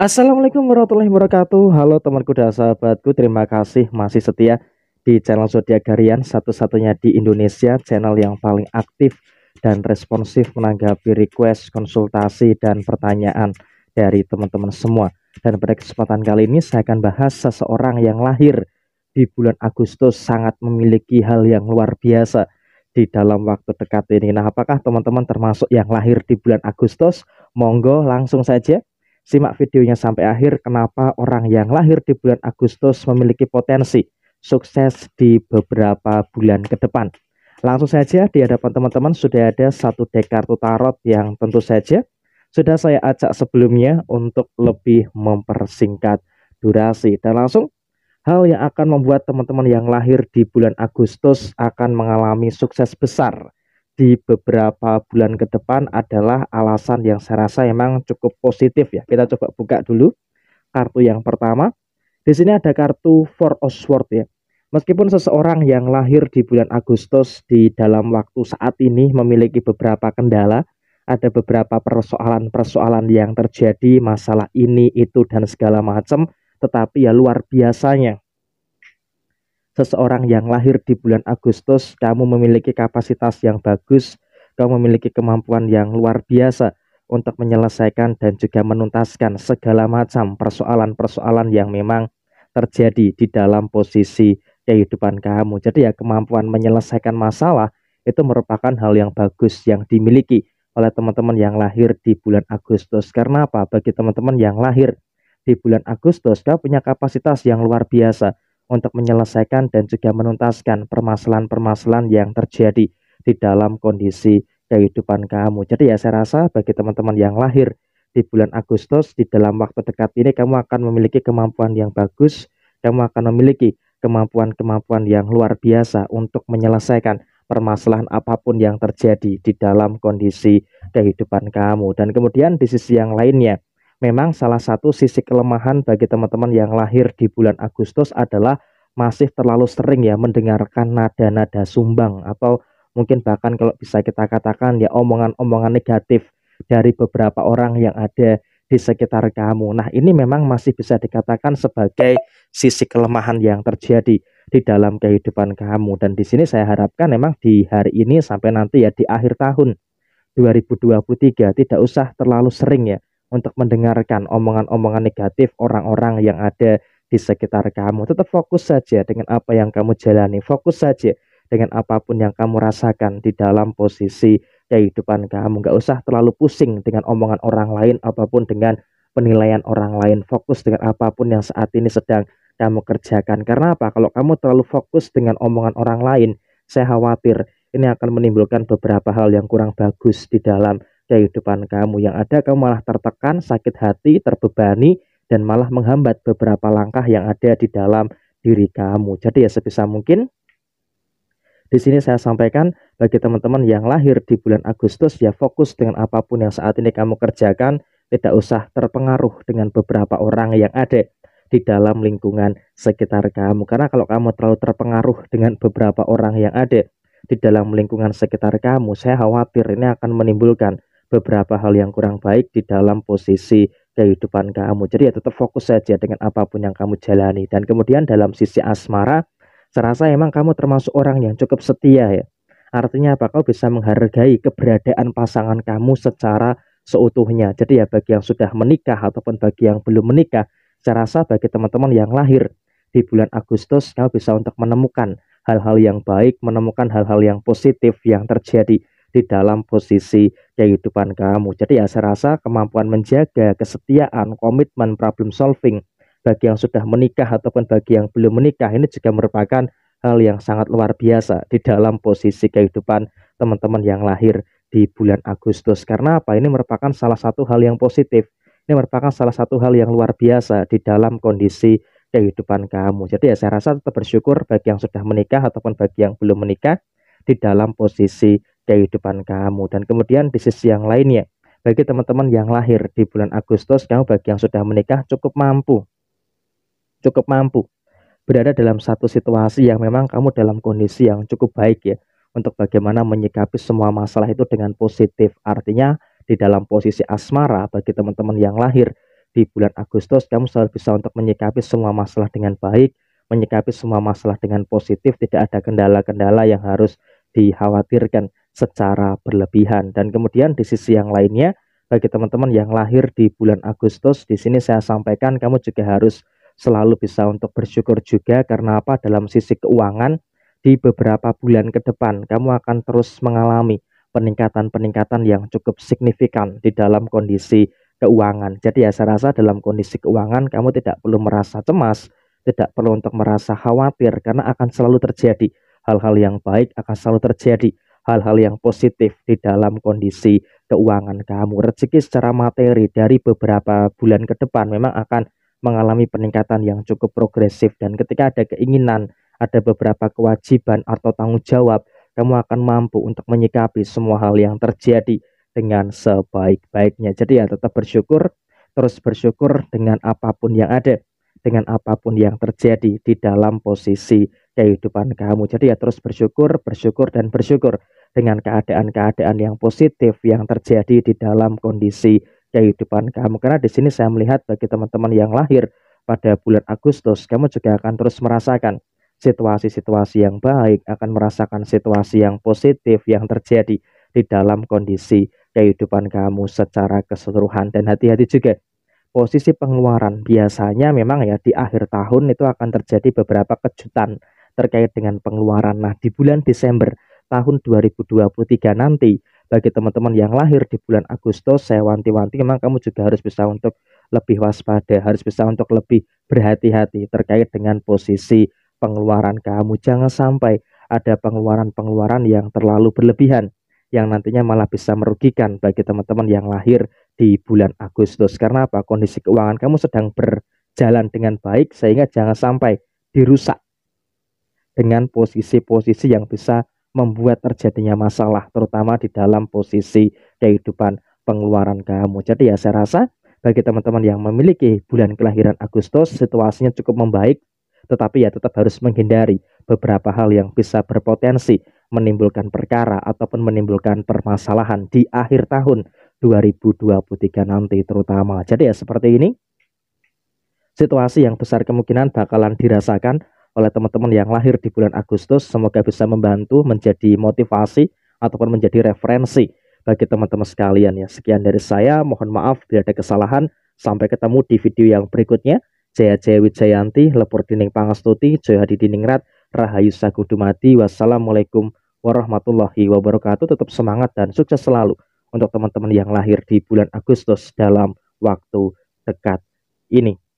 Assalamualaikum warahmatullahi wabarakatuh. Halo temanku dan sahabatku, terima kasih masih setia di channel Zodiak Garian satu-satunya di Indonesia, channel yang paling aktif dan responsif menanggapi request, konsultasi dan pertanyaan dari teman-teman semua. Dan pada kesempatan kali ini saya akan bahas seseorang yang lahir di bulan Agustus sangat memiliki hal yang luar biasa di dalam waktu dekat ini. Nah, apakah teman-teman termasuk yang lahir di bulan Agustus? Monggo langsung saja Simak videonya sampai akhir kenapa orang yang lahir di bulan Agustus memiliki potensi sukses di beberapa bulan ke depan. Langsung saja di hadapan teman-teman sudah ada satu deck kartu tarot yang tentu saja sudah saya ajak sebelumnya untuk lebih mempersingkat durasi. Dan langsung hal yang akan membuat teman-teman yang lahir di bulan Agustus akan mengalami sukses besar di beberapa bulan ke depan adalah alasan yang saya rasa memang cukup positif ya. Kita coba buka dulu kartu yang pertama. Di sini ada kartu For Oswald ya. Meskipun seseorang yang lahir di bulan Agustus di dalam waktu saat ini memiliki beberapa kendala, ada beberapa persoalan-persoalan yang terjadi, masalah ini, itu, dan segala macam, tetapi ya luar biasanya seseorang yang lahir di bulan Agustus, kamu memiliki kapasitas yang bagus, kamu memiliki kemampuan yang luar biasa untuk menyelesaikan dan juga menuntaskan segala macam persoalan-persoalan yang memang terjadi di dalam posisi kehidupan kamu. Jadi ya kemampuan menyelesaikan masalah itu merupakan hal yang bagus yang dimiliki oleh teman-teman yang lahir di bulan Agustus. Karena apa? Bagi teman-teman yang lahir di bulan Agustus, kau punya kapasitas yang luar biasa untuk menyelesaikan dan juga menuntaskan permasalahan-permasalahan yang terjadi di dalam kondisi kehidupan kamu. Jadi ya saya rasa bagi teman-teman yang lahir di bulan Agustus di dalam waktu dekat ini kamu akan memiliki kemampuan yang bagus, kamu akan memiliki kemampuan-kemampuan yang luar biasa untuk menyelesaikan permasalahan apapun yang terjadi di dalam kondisi kehidupan kamu. Dan kemudian di sisi yang lainnya, memang salah satu sisi kelemahan bagi teman-teman yang lahir di bulan Agustus adalah masih terlalu sering ya mendengarkan nada-nada sumbang atau mungkin bahkan kalau bisa kita katakan ya omongan-omongan negatif dari beberapa orang yang ada di sekitar kamu. Nah, ini memang masih bisa dikatakan sebagai sisi kelemahan yang terjadi di dalam kehidupan kamu dan di sini saya harapkan memang di hari ini sampai nanti ya di akhir tahun 2023 tidak usah terlalu sering ya untuk mendengarkan omongan-omongan negatif orang-orang yang ada di sekitar kamu. Tetap fokus saja dengan apa yang kamu jalani. Fokus saja dengan apapun yang kamu rasakan di dalam posisi kehidupan kamu. Gak usah terlalu pusing dengan omongan orang lain, apapun dengan penilaian orang lain. Fokus dengan apapun yang saat ini sedang kamu kerjakan. Karena apa? Kalau kamu terlalu fokus dengan omongan orang lain, saya khawatir ini akan menimbulkan beberapa hal yang kurang bagus di dalam kehidupan kamu. Yang ada kamu malah tertekan, sakit hati, terbebani, dan malah menghambat beberapa langkah yang ada di dalam diri kamu. Jadi ya sebisa mungkin di sini saya sampaikan bagi teman-teman yang lahir di bulan Agustus ya fokus dengan apapun yang saat ini kamu kerjakan, tidak usah terpengaruh dengan beberapa orang yang ada di dalam lingkungan sekitar kamu. Karena kalau kamu terlalu terpengaruh dengan beberapa orang yang ada di dalam lingkungan sekitar kamu, saya khawatir ini akan menimbulkan beberapa hal yang kurang baik di dalam posisi kehidupan kamu. Jadi ya tetap fokus saja dengan apapun yang kamu jalani. Dan kemudian dalam sisi asmara, serasa emang kamu termasuk orang yang cukup setia ya. Artinya apa? Kau bisa menghargai keberadaan pasangan kamu secara seutuhnya. Jadi ya bagi yang sudah menikah ataupun bagi yang belum menikah, saya rasa bagi teman-teman yang lahir di bulan Agustus, kamu bisa untuk menemukan hal-hal yang baik, menemukan hal-hal yang positif yang terjadi di dalam posisi kehidupan kamu. Jadi ya saya rasa kemampuan menjaga kesetiaan, komitmen, problem solving bagi yang sudah menikah ataupun bagi yang belum menikah ini juga merupakan hal yang sangat luar biasa di dalam posisi kehidupan teman-teman yang lahir di bulan Agustus. Karena apa? Ini merupakan salah satu hal yang positif. Ini merupakan salah satu hal yang luar biasa di dalam kondisi kehidupan kamu. Jadi ya saya rasa tetap bersyukur bagi yang sudah menikah ataupun bagi yang belum menikah di dalam posisi kehidupan kamu. Dan kemudian di sisi yang lainnya, bagi teman-teman yang lahir di bulan Agustus, kamu bagi yang sudah menikah cukup mampu. Cukup mampu. Berada dalam satu situasi yang memang kamu dalam kondisi yang cukup baik ya. Untuk bagaimana menyikapi semua masalah itu dengan positif. Artinya di dalam posisi asmara bagi teman-teman yang lahir di bulan Agustus, kamu selalu bisa untuk menyikapi semua masalah dengan baik, menyikapi semua masalah dengan positif, tidak ada kendala-kendala yang harus dikhawatirkan secara berlebihan. Dan kemudian di sisi yang lainnya, bagi teman-teman yang lahir di bulan Agustus, di sini saya sampaikan kamu juga harus selalu bisa untuk bersyukur juga karena apa dalam sisi keuangan di beberapa bulan ke depan kamu akan terus mengalami peningkatan-peningkatan yang cukup signifikan di dalam kondisi keuangan. Jadi ya saya rasa dalam kondisi keuangan kamu tidak perlu merasa cemas, tidak perlu untuk merasa khawatir karena akan selalu terjadi hal-hal yang baik akan selalu terjadi hal-hal yang positif di dalam kondisi keuangan kamu. Rezeki secara materi dari beberapa bulan ke depan memang akan mengalami peningkatan yang cukup progresif dan ketika ada keinginan, ada beberapa kewajiban atau tanggung jawab, kamu akan mampu untuk menyikapi semua hal yang terjadi dengan sebaik-baiknya. Jadi ya tetap bersyukur, terus bersyukur dengan apapun yang ada, dengan apapun yang terjadi di dalam posisi kehidupan kamu. Jadi ya terus bersyukur, bersyukur dan bersyukur dengan keadaan-keadaan yang positif yang terjadi di dalam kondisi kehidupan kamu. Karena di sini saya melihat bagi teman-teman yang lahir pada bulan Agustus, kamu juga akan terus merasakan situasi-situasi yang baik, akan merasakan situasi yang positif yang terjadi di dalam kondisi kehidupan kamu secara keseluruhan. Dan hati-hati juga posisi pengeluaran biasanya memang ya di akhir tahun itu akan terjadi beberapa kejutan terkait dengan pengeluaran. Nah, di bulan Desember tahun 2023 nanti bagi teman-teman yang lahir di bulan Agustus saya wanti-wanti memang kamu juga harus bisa untuk lebih waspada harus bisa untuk lebih berhati-hati terkait dengan posisi pengeluaran kamu jangan sampai ada pengeluaran-pengeluaran yang terlalu berlebihan yang nantinya malah bisa merugikan bagi teman-teman yang lahir di bulan Agustus. Karena apa? Kondisi keuangan kamu sedang berjalan dengan baik sehingga jangan sampai dirusak dengan posisi-posisi yang bisa membuat terjadinya masalah terutama di dalam posisi kehidupan pengeluaran kamu. Jadi ya saya rasa bagi teman-teman yang memiliki bulan kelahiran Agustus situasinya cukup membaik tetapi ya tetap harus menghindari beberapa hal yang bisa berpotensi menimbulkan perkara ataupun menimbulkan permasalahan di akhir tahun 2023 nanti terutama. Jadi ya seperti ini situasi yang besar kemungkinan bakalan dirasakan oleh teman-teman yang lahir di bulan Agustus. Semoga bisa membantu menjadi motivasi ataupun menjadi referensi bagi teman-teman sekalian ya. Sekian dari saya, mohon maaf bila ada kesalahan. Sampai ketemu di video yang berikutnya. Jaya Jaya Wijayanti, Lepur Dining Pangastuti, Joy Hadi Diningrat, Rahayu Sagudumadi. Wassalamualaikum warahmatullahi wabarakatuh. Tetap semangat dan sukses selalu untuk teman-teman yang lahir di bulan Agustus dalam waktu dekat ini.